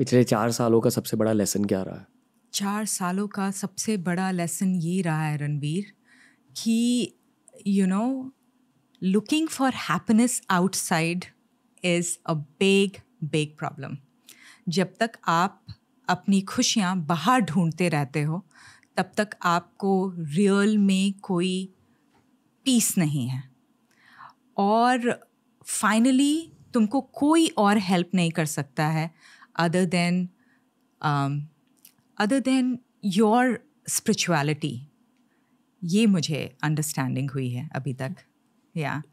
पिछले चार सालों का सबसे बड़ा लेसन क्या रहा है चार सालों का सबसे बड़ा लेसन ये रहा है रणवीर कि you know looking for happiness outside is a big big problem जब तक आप अपनी खुशियाँ बाहर ढूंढते रहते हो तब तक आपको रियल में कोई पीस नहीं है और फाइनली तुमको कोई और हेल्प नहीं कर सकता है other than um, other than your spirituality ये मुझे अंडरस्टैंडिंग हुई है अभी तक या